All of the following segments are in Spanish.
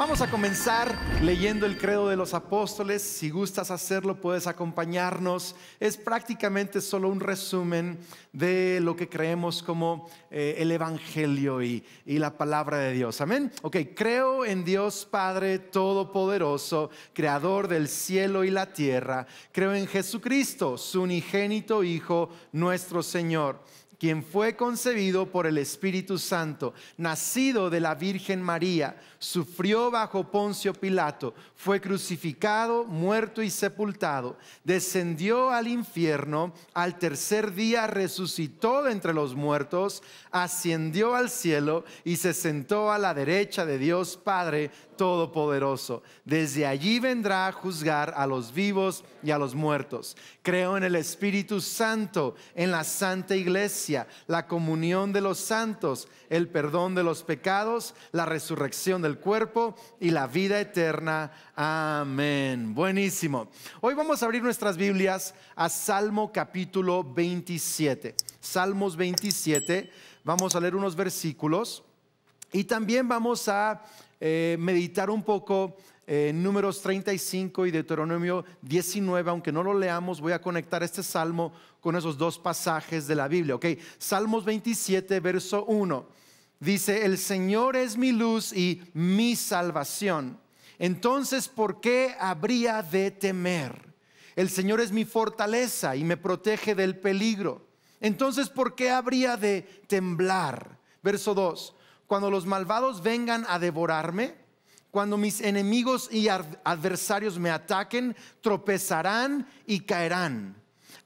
Vamos a comenzar leyendo el credo de los apóstoles. Si gustas hacerlo, puedes acompañarnos. Es prácticamente solo un resumen de lo que creemos como eh, el Evangelio y, y la palabra de Dios. Amén. Ok, creo en Dios Padre Todopoderoso, Creador del cielo y la tierra. Creo en Jesucristo, su unigénito Hijo, nuestro Señor quien fue concebido por el Espíritu Santo, nacido de la Virgen María, sufrió bajo Poncio Pilato, fue crucificado, muerto y sepultado, descendió al infierno, al tercer día resucitó de entre los muertos, ascendió al cielo y se sentó a la derecha de Dios Padre Todopoderoso. Desde allí vendrá a juzgar a los vivos y a los muertos. Creo en el Espíritu Santo, en la Santa Iglesia la comunión de los santos, el perdón de los pecados, la resurrección del cuerpo y la vida eterna. Amén. Buenísimo. Hoy vamos a abrir nuestras Biblias a Salmo capítulo 27. Salmos 27. Vamos a leer unos versículos y también vamos a eh, meditar un poco eh, números 35 y Deuteronomio 19, aunque no lo leamos, voy a conectar este salmo con esos dos pasajes de la Biblia. Ok, Salmos 27, verso 1. Dice, el Señor es mi luz y mi salvación. Entonces, ¿por qué habría de temer? El Señor es mi fortaleza y me protege del peligro. Entonces, ¿por qué habría de temblar? Verso 2. Cuando los malvados vengan a devorarme, cuando mis enemigos y adversarios me ataquen, tropezarán y caerán.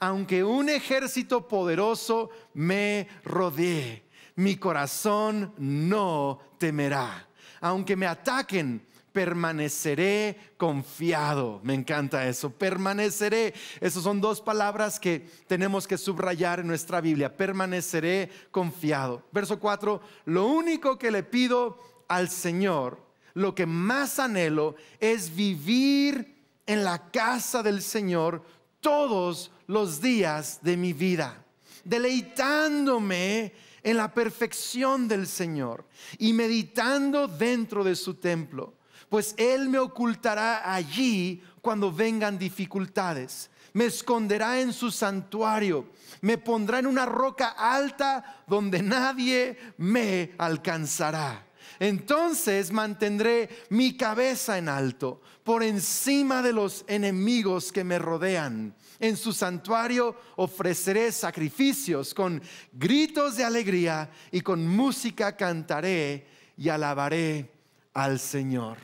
Aunque un ejército poderoso me rodee, mi corazón no temerá. Aunque me ataquen, permaneceré confiado. Me encanta eso, permaneceré. Esas son dos palabras que tenemos que subrayar en nuestra Biblia. Permaneceré confiado. Verso 4, lo único que le pido al Señor lo que más anhelo es vivir en la casa del Señor todos los días de mi vida, deleitándome en la perfección del Señor y meditando dentro de su templo, pues Él me ocultará allí cuando vengan dificultades me esconderá en su santuario, me pondrá en una roca alta donde nadie me alcanzará. Entonces mantendré mi cabeza en alto, por encima de los enemigos que me rodean. En su santuario ofreceré sacrificios con gritos de alegría y con música cantaré y alabaré al Señor.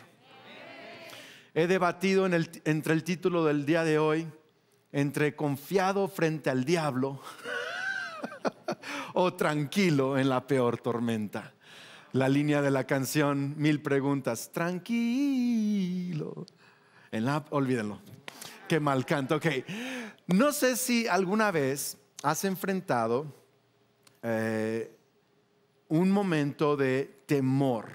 He debatido entre el título del día de hoy, entre confiado frente al diablo o tranquilo en la peor tormenta la línea de la canción, mil preguntas, tranquilo. En la, olvídenlo. Qué mal canto. Ok. No sé si alguna vez has enfrentado eh, un momento de temor.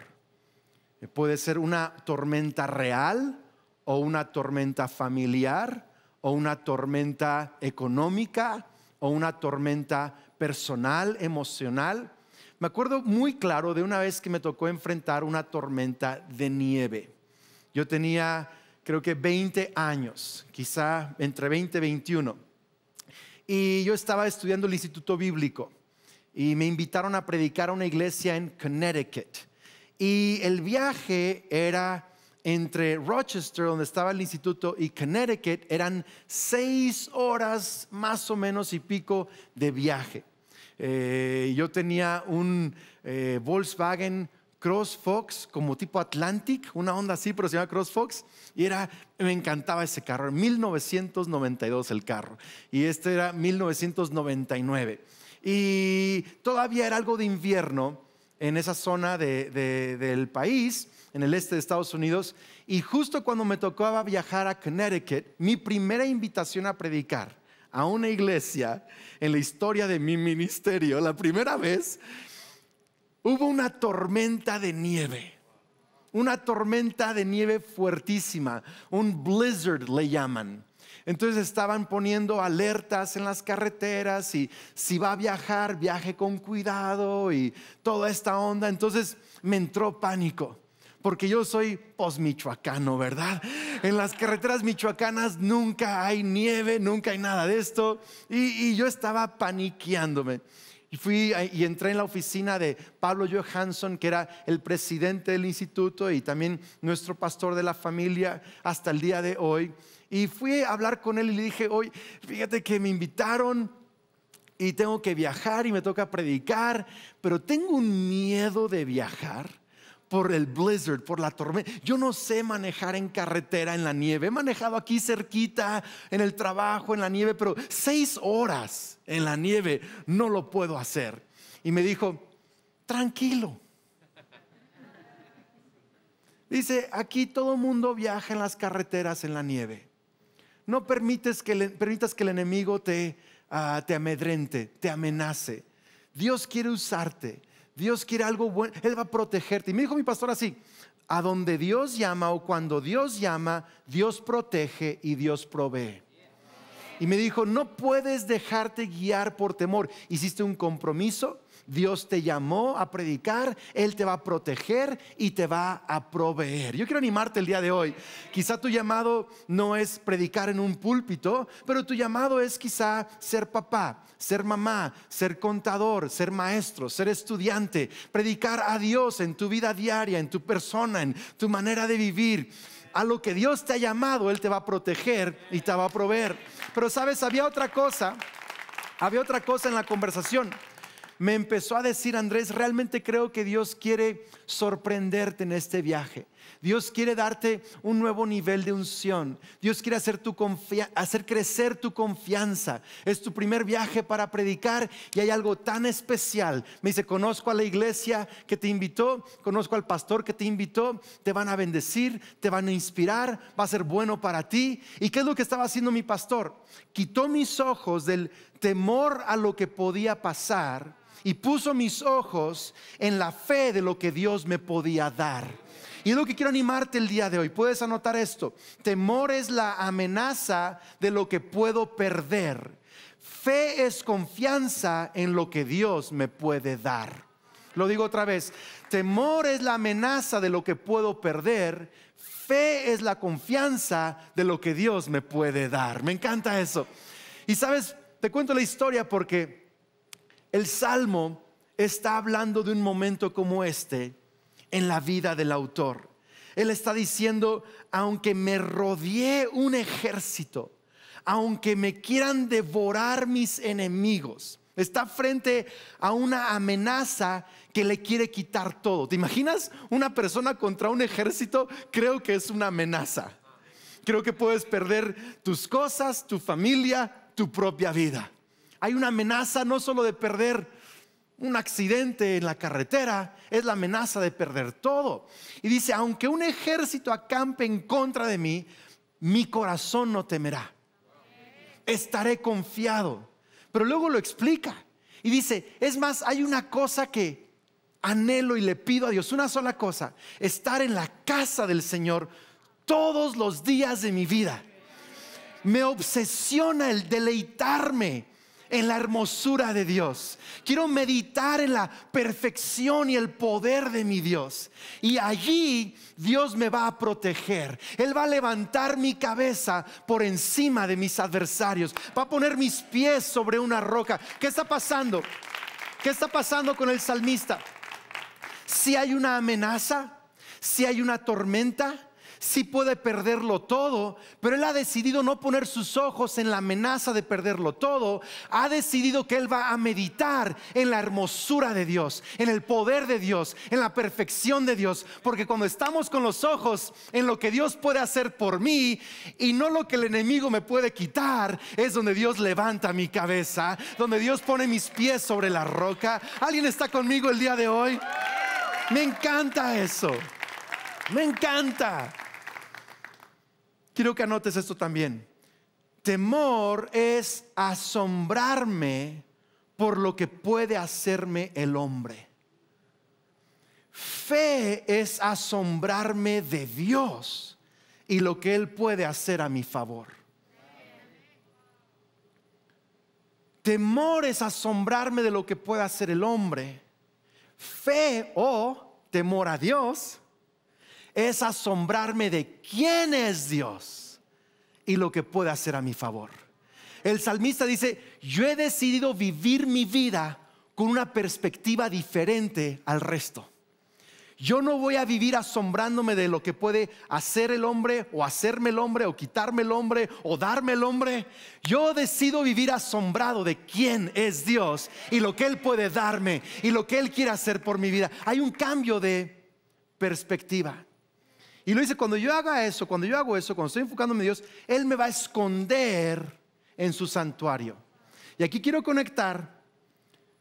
Puede ser una tormenta real o una tormenta familiar o una tormenta económica o una tormenta personal, emocional. Me acuerdo muy claro de una vez que me tocó enfrentar una tormenta de nieve. Yo tenía creo que 20 años, quizá entre 20 y 21. Y yo estaba estudiando el Instituto Bíblico y me invitaron a predicar a una iglesia en Connecticut. Y el viaje era entre Rochester, donde estaba el instituto, y Connecticut, eran seis horas más o menos y pico de viaje. Eh, yo tenía un eh, Volkswagen Volkswagen CrossFox como tipo Atlantic, una onda así, pero se llama CrossFox. Y era, me encantaba ese carro, En 1992 el carro. Y este era 1999. Y todavía era algo de invierno en esa zona del país, en el este de Estados Unidos. Y justo cuando me tocaba viajar a Connecticut, mi primera invitación a predicar a una iglesia en la historia de mi ministerio, la primera vez, hubo una tormenta de nieve. Una tormenta de nieve fuertísima, un blizzard le llaman. Entonces estaban poniendo alertas en las carreteras y si va a viajar, viaje con cuidado y toda esta onda. Entonces me entró pánico porque yo soy michoacano ¿verdad? En las carreteras michoacanas nunca hay nieve, nunca hay nada de esto. Y, y yo estaba paniqueándome. Y fui y entré en la oficina de Pablo Johansson, que era el presidente del instituto y también nuestro pastor de la familia hasta el día de hoy. Y fui a hablar con él y le dije, hoy, fíjate que me invitaron y tengo que viajar y me toca predicar, pero tengo un miedo de viajar por el blizzard, por la tormenta. Yo no sé manejar en carretera, en la nieve. He manejado aquí cerquita, en el trabajo, en la nieve, pero seis horas en la nieve no lo puedo hacer. Y me dijo, tranquilo. Dice, aquí todo el mundo viaja en las carreteras, en la nieve. No permites que permitas que el enemigo te, ah, te amedrente, te amenace. Dios quiere usarte. Dios quiere algo bueno, Él va a protegerte. Y me dijo mi pastor así, a donde Dios llama o cuando Dios llama, Dios protege y Dios provee. Y me dijo, no puedes dejarte guiar por temor. Hiciste un compromiso, Dios te llamó a predicar, Él te va a proteger y te va a proveer. Yo quiero animarte el día de hoy. Quizá tu llamado no es predicar en un púlpito, pero tu llamado es quizá ser papá, ser mamá, ser contador, ser maestro, ser estudiante, predicar a Dios en tu vida diaria, en tu persona, en tu manera de vivir a lo que Dios te ha llamado, Él te va a proteger y te va a proveer. Pero sabes, había otra cosa, había otra cosa en la conversación. Me empezó a decir Andrés, realmente creo que Dios quiere sorprenderte en este viaje. Dios quiere darte un nuevo nivel de unción. Dios quiere hacer, crecer tu confianza. Es tu primer viaje para predicar y hay algo tan especial. Me dice, conozco a la iglesia que te invitó, conozco al pastor que te invitó, te van a bendecir, te van a inspirar, va a ser bueno para ti. ¿Y qué es lo que estaba haciendo mi pastor? Quitó mis ojos del temor a lo que podía pasar y puso mis ojos en la fe de lo que Dios me podía dar. Y es lo que quiero animarte el día de hoy. Puedes anotar esto. Temor es la amenaza de lo que puedo perder. Fe es confianza en lo que Dios me puede dar. Lo digo otra vez. Temor es la amenaza de lo que puedo perder. Fe es la confianza de lo que Dios me puede dar. Me encanta eso. Y sabes, te cuento la historia porque el Salmo está hablando de un momento como este en la vida del autor. Él está diciendo, aunque me rodee un ejército, aunque me quieran devorar mis enemigos, está frente a una amenaza que le quiere quitar todo. ¿Te imaginas una persona contra un ejército? Creo que es una amenaza. Creo que puedes perder tus cosas, tu familia, tu propia vida. Hay una amenaza no solo de perder un accidente en la carretera es la amenaza de perder todo. Y dice, aunque un ejército acampe en contra de mí, mi corazón no temerá. Estaré confiado. Pero luego lo explica y dice, es más, hay una cosa que anhelo y le pido a Dios, una sola cosa, estar en la casa del Señor todos los días de mi vida. Me obsesiona el deleitarme en la hermosura de Dios. Quiero meditar en la perfección y el poder de mi Dios. Y allí Dios me va a proteger. Él va a levantar mi cabeza por encima de mis adversarios. Va a poner mis pies sobre una roca. ¿Qué está pasando? ¿Qué está pasando con el salmista? Si hay una amenaza, si hay una tormenta, sí puede perderlo todo, pero él ha decidido no poner sus ojos en la amenaza de perderlo todo, ha decidido que él va a meditar en la hermosura de Dios, en el poder de Dios, en la perfección de Dios, porque cuando estamos con los ojos en lo que Dios puede hacer por mí y no lo que el enemigo me puede quitar, es donde Dios levanta mi cabeza, donde Dios pone mis pies sobre la roca. ¿Alguien está conmigo el día de hoy? Me encanta eso. Me encanta quiero que anotes esto también. Temor es asombrarme por lo que puede hacerme el hombre. Fe es asombrarme de Dios y lo que Él puede hacer a mi favor. Temor es asombrarme de lo que puede hacer el hombre. Fe o temor a Dios es asombrarme de quién es Dios y lo que puede hacer a mi favor. El salmista dice, yo he decidido vivir mi vida con una perspectiva diferente al resto. Yo no voy a vivir asombrándome de lo que puede hacer el hombre o hacerme el hombre o quitarme el hombre o darme el hombre. Yo decido vivir asombrado de quién es Dios y lo que Él puede darme y lo que Él quiere hacer por mi vida. Hay un cambio de perspectiva. Y lo dice, cuando yo haga eso, cuando yo hago eso, cuando estoy enfocándome en Dios, Él me va a esconder en su santuario. Y aquí quiero conectar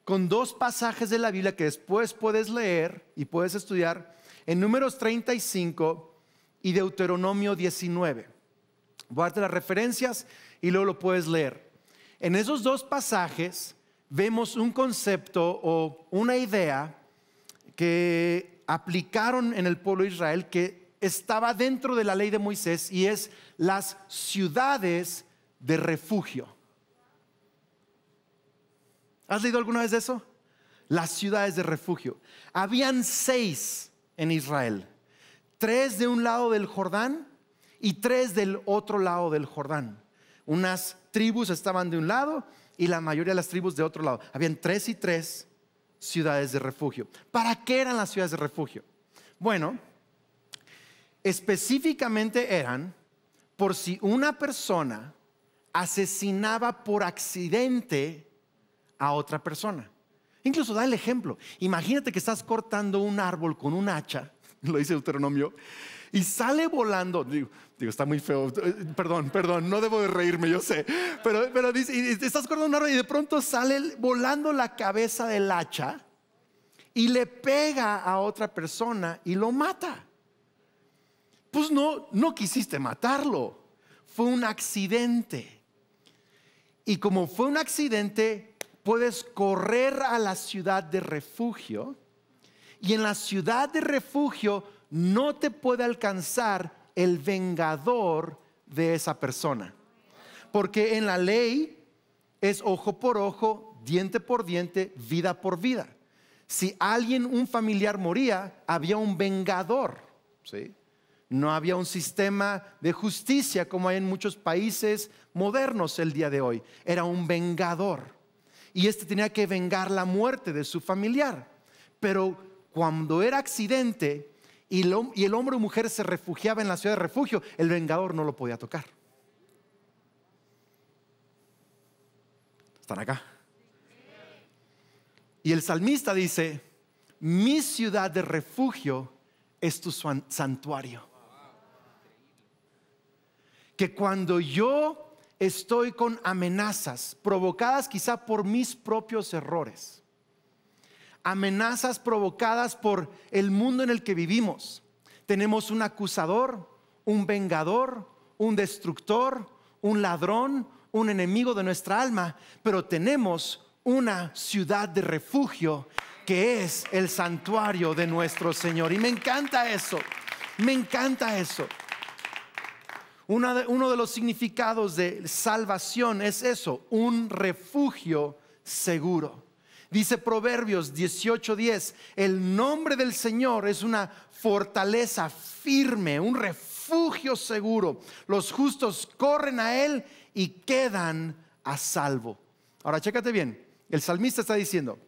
con dos pasajes de la Biblia que después puedes leer y puedes estudiar en números 35 y Deuteronomio 19. Voy a darte las referencias y luego lo puedes leer. En esos dos pasajes vemos un concepto o una idea que aplicaron en el pueblo de Israel que estaba dentro de la ley de Moisés y es las ciudades de refugio. ¿Has leído alguna vez eso? Las ciudades de refugio. Habían seis en Israel, tres de un lado del Jordán y tres del otro lado del Jordán. Unas tribus estaban de un lado y la mayoría de las tribus de otro lado. Habían tres y tres ciudades de refugio. ¿Para qué eran las ciudades de refugio? Bueno, específicamente eran por si una persona asesinaba por accidente a otra persona. Incluso da el ejemplo. Imagínate que estás cortando un árbol con un hacha, lo dice Deuteronomio, y sale volando. Digo, está muy feo. Perdón, perdón, no debo de reírme, yo sé. Pero, pero estás cortando un árbol y de pronto sale volando la cabeza del hacha y le pega a otra persona y lo mata. Pues no, no quisiste matarlo. Fue un accidente. Y como fue un accidente, puedes correr a la ciudad de refugio. Y en la ciudad de refugio no te puede alcanzar el vengador de esa persona. Porque en la ley es ojo por ojo, diente por diente, vida por vida. Si alguien, un familiar moría, había un vengador. ¿sí? No había un sistema de justicia como hay en muchos países modernos el día de hoy. Era un vengador. Y este tenía que vengar la muerte de su familiar. Pero cuando era accidente y, el hombre o mujer se refugiaba en la ciudad de refugio, el vengador no lo podía tocar. Están acá. Y el salmista dice, mi ciudad de refugio es tu santuario que cuando yo estoy con amenazas provocadas quizá por mis propios errores, amenazas provocadas por el mundo en el que vivimos, tenemos un acusador, un vengador, un destructor, un ladrón, un enemigo de nuestra alma, pero tenemos una ciudad de refugio que es el santuario de nuestro Señor. Y me encanta eso, me encanta eso. Uno de, los significados de salvación es eso, un refugio seguro. Dice Proverbios 18:10, el nombre del Señor es una fortaleza firme, un refugio seguro. Los justos corren a Él y quedan a salvo. Ahora, chécate bien, el salmista está diciendo,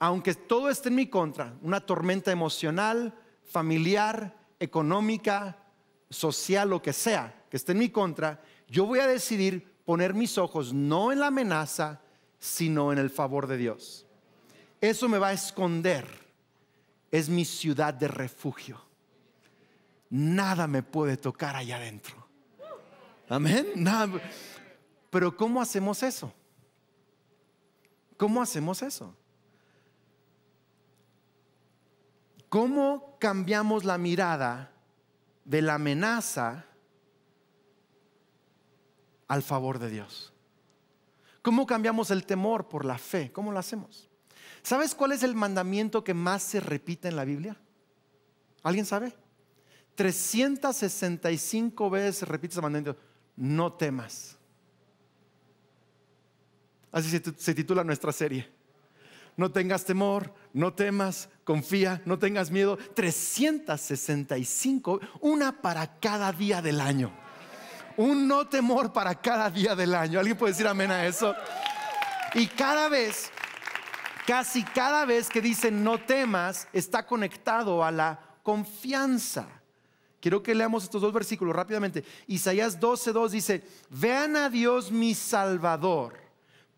aunque todo esté en mi contra, una tormenta emocional, familiar, económica, social, lo que sea, que esté en mi contra, yo voy a decidir poner mis ojos no en la amenaza, sino en el favor de Dios. Eso me va a esconder. Es mi ciudad de refugio. Nada me puede tocar allá adentro. Amén. Pero ¿cómo hacemos eso? ¿Cómo hacemos eso? ¿Cómo cambiamos la mirada de la amenaza al favor de Dios. ¿Cómo cambiamos el temor por la fe? ¿Cómo lo hacemos? ¿Sabes cuál es el mandamiento que más se repite en la Biblia? ¿Alguien sabe? 365 veces se repite ese mandamiento, no temas. Así se titula nuestra serie no tengas temor, no temas, confía, no tengas miedo. 365, una para cada día del año. Un no temor para cada día del año. ¿Alguien puede decir amén a eso? Y cada vez, casi cada vez que dicen no temas, está conectado a la confianza. Quiero que leamos estos dos versículos rápidamente. Isaías 12:2 dice, vean a Dios mi Salvador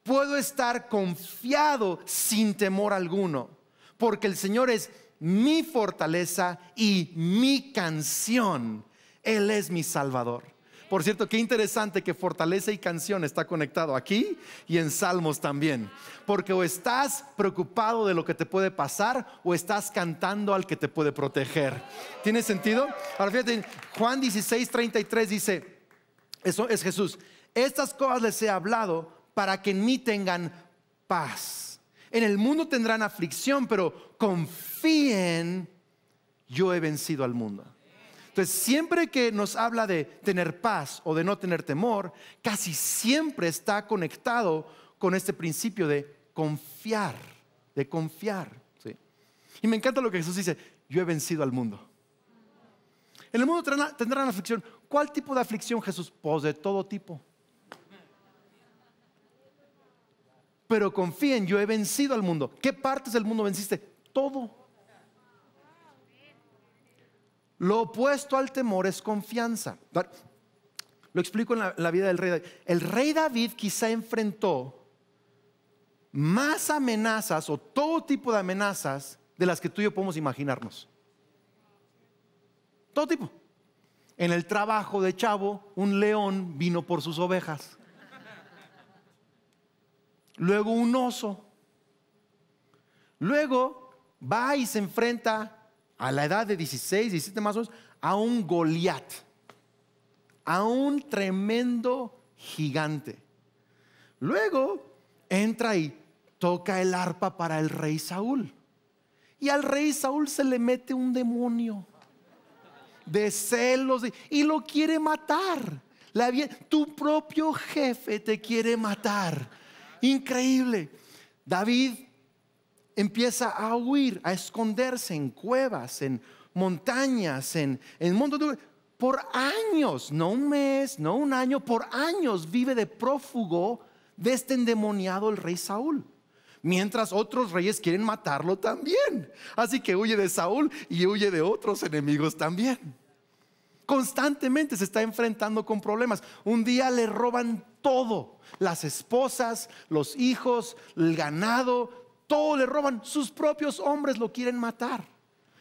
puedo estar confiado sin temor alguno, porque el Señor es mi fortaleza y mi canción. Él es mi Salvador. Por cierto, qué interesante que fortaleza y canción está conectado aquí y en Salmos también. Porque o estás preocupado de lo que te puede pasar o estás cantando al que te puede proteger. ¿Tiene sentido? Ahora fíjate, Juan 16, 33 dice, eso es Jesús, estas cosas les he hablado para que en mí tengan paz. En el mundo tendrán aflicción, pero confíen, yo he vencido al mundo. Entonces, siempre que nos habla de tener paz o de no tener temor, casi siempre está conectado con este principio de confiar, de confiar. ¿sí? Y me encanta lo que Jesús dice, yo he vencido al mundo. En el mundo tendrán aflicción. ¿Cuál tipo de aflicción Jesús? Pues de todo tipo. pero confíen, yo he vencido al mundo. ¿Qué partes del mundo venciste? Todo. Lo opuesto al temor es confianza. Lo explico en la, vida del rey David. El rey David quizá enfrentó más amenazas o todo tipo de amenazas de las que tú y yo podemos imaginarnos. Todo tipo. En el trabajo de Chavo, un león vino por sus ovejas luego un oso. Luego va y se enfrenta a la edad de 16, 17 más o menos, a un Goliat, a un tremendo gigante. Luego entra y toca el arpa para el rey Saúl. Y al rey Saúl se le mete un demonio de celos y lo quiere matar. tu propio jefe te quiere matar Increíble. David empieza a huir, a esconderse en cuevas, en montañas, en, el mundo Por años, no un mes, no un año, por años vive de prófugo de este endemoniado el rey Saúl. Mientras otros reyes quieren matarlo también. Así que huye de Saúl y huye de otros enemigos también constantemente se está enfrentando con problemas. Un día le roban todo, las esposas, los hijos, el ganado, todo le roban. Sus propios hombres lo quieren matar.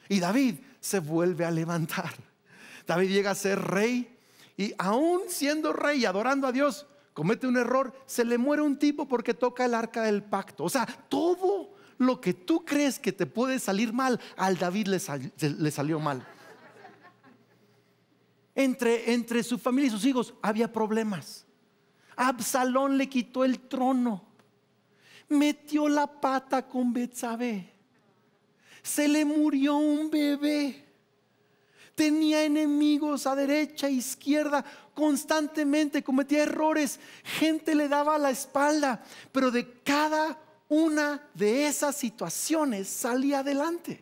Y David se vuelve a levantar. David llega a ser rey y aún siendo rey y adorando a Dios, comete un error, se le muere un tipo porque toca el arca del pacto. O sea, todo lo que tú crees que te puede salir mal, al David le, le salió mal entre, entre su familia y sus hijos había problemas. Absalón le quitó el trono. Metió la pata con Betsabé. Se le murió un bebé. Tenía enemigos a derecha e izquierda. Constantemente cometía errores. Gente le daba la espalda. Pero de cada una de esas situaciones salía adelante.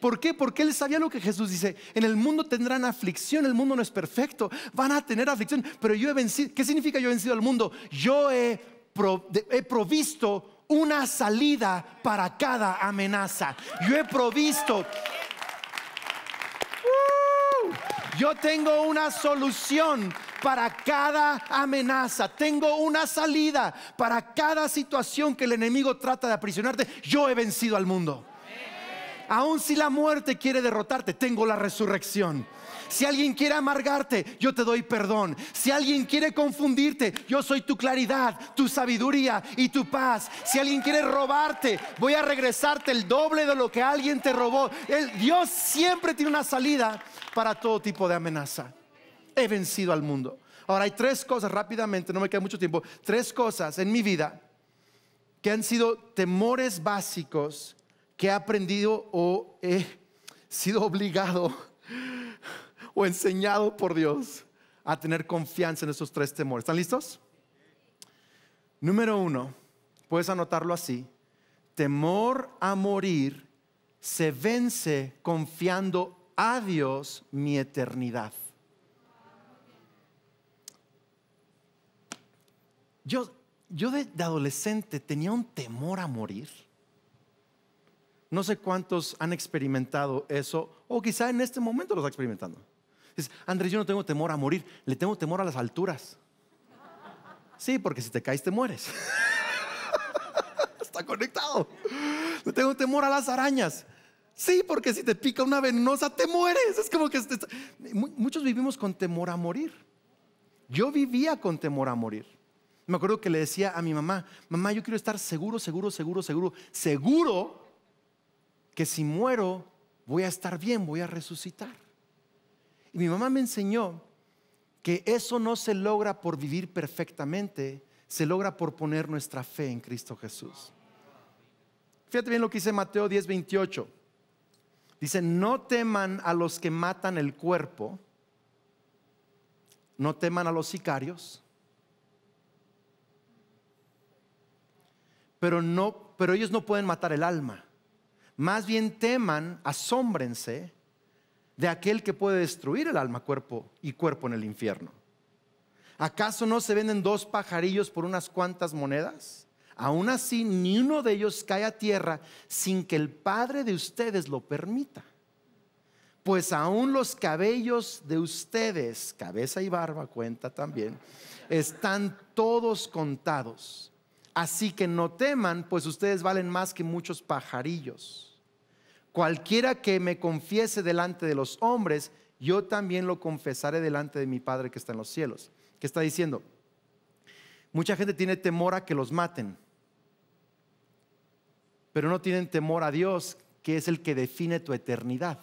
¿Por qué? Porque él sabía lo que Jesús dice. En el mundo tendrán aflicción, el mundo no es perfecto, van a tener aflicción, pero yo he vencido. ¿Qué significa yo he vencido al mundo? Yo he, provisto una salida para cada amenaza. Yo he provisto ¡Uh! yo tengo una solución para cada amenaza. Tengo una salida para cada situación que el enemigo trata de aprisionarte. Yo he vencido al mundo. Aun si la muerte quiere derrotarte, tengo la resurrección. Si alguien quiere amargarte, yo te doy perdón. Si alguien quiere confundirte, yo soy tu claridad, tu sabiduría y tu paz. Si alguien quiere robarte, voy a regresarte el doble de lo que alguien te robó. Dios siempre tiene una salida para todo tipo de amenaza. He vencido al mundo. Ahora hay tres cosas rápidamente, no me queda mucho tiempo, tres cosas en mi vida que han sido temores básicos que he aprendido o he sido obligado o enseñado por Dios a tener confianza en esos tres temores. ¿Están listos? Número uno, puedes anotarlo así. Temor a morir se vence confiando a Dios mi eternidad. Yo, yo de adolescente tenía un temor a morir no sé cuántos han experimentado eso, o quizá en este momento lo está experimentando. Dices, Andrés, yo no tengo temor a morir, le tengo temor a las alturas. Sí, porque si te caes te mueres. está conectado. Le tengo temor a las arañas. Sí, porque si te pica una venosa, te mueres. Es como que este muchos vivimos con temor a morir. Yo vivía con temor a morir. Me acuerdo que le decía a mi mamá, mamá, yo quiero estar seguro, seguro, seguro, seguro, seguro que si muero voy a estar bien, voy a resucitar. Y mi mamá me enseñó que eso no se logra por vivir perfectamente, se logra por poner nuestra fe en Cristo Jesús. Fíjate bien lo que dice Mateo 10:28. Dice, no teman a los que matan el cuerpo, no teman a los sicarios, pero, no, pero ellos no pueden matar el alma. Más bien teman, asómbrense de aquel que puede destruir el alma, cuerpo y cuerpo en el infierno. ¿Acaso no se venden dos pajarillos por unas cuantas monedas? Aún así, ni uno de ellos cae a tierra sin que el Padre de ustedes lo permita. Pues aún los cabellos de ustedes, cabeza y barba cuenta también, están todos contados. Así que no teman, pues ustedes valen más que muchos pajarillos. Cualquiera que me confiese delante de los hombres, yo también lo confesaré delante de mi Padre que está en los cielos. ¿Qué está diciendo? Mucha gente tiene temor a que los maten, pero no tienen temor a Dios, que es el que define tu eternidad.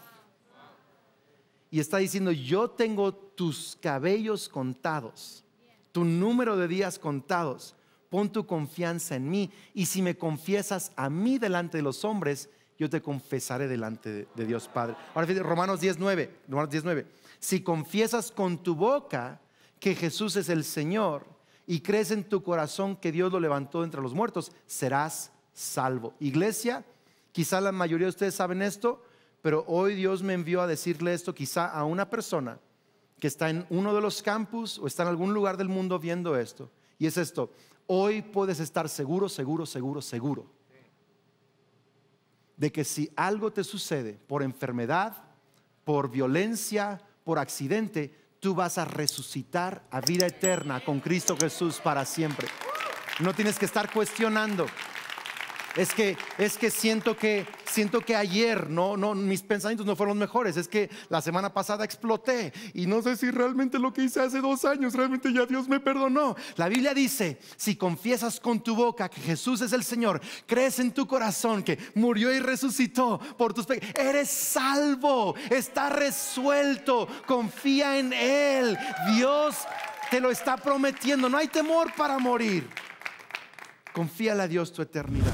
Y está diciendo, yo tengo tus cabellos contados, tu número de días contados pon tu confianza en mí, y si me confiesas a mí delante de los hombres, yo te confesaré delante de, Dios Padre. Ahora fíjate, Romanos 19, Romanos 19. Si confiesas con tu boca que Jesús es el Señor y crees en tu corazón que Dios lo levantó entre los muertos, serás salvo. Iglesia, quizá la mayoría de ustedes saben esto, pero hoy Dios me envió a decirle esto quizá a una persona que está en uno de los campus o está en algún lugar del mundo viendo esto. Y es esto, Hoy puedes estar seguro, seguro, seguro, seguro de que si algo te sucede por enfermedad, por violencia, por accidente, tú vas a resucitar a vida eterna con Cristo Jesús para siempre. No tienes que estar cuestionando es que, es que siento que, siento que ayer no, no, mis pensamientos no fueron los mejores, es que la semana pasada exploté y no sé si realmente lo que hice hace dos años, realmente ya Dios me perdonó. La Biblia dice, si confiesas con tu boca que Jesús es el Señor, crees en tu corazón que murió y resucitó por tus pecados, eres salvo, está resuelto, confía en Él, Dios te lo está prometiendo, no hay temor para morir. Confíale a Dios tu eternidad.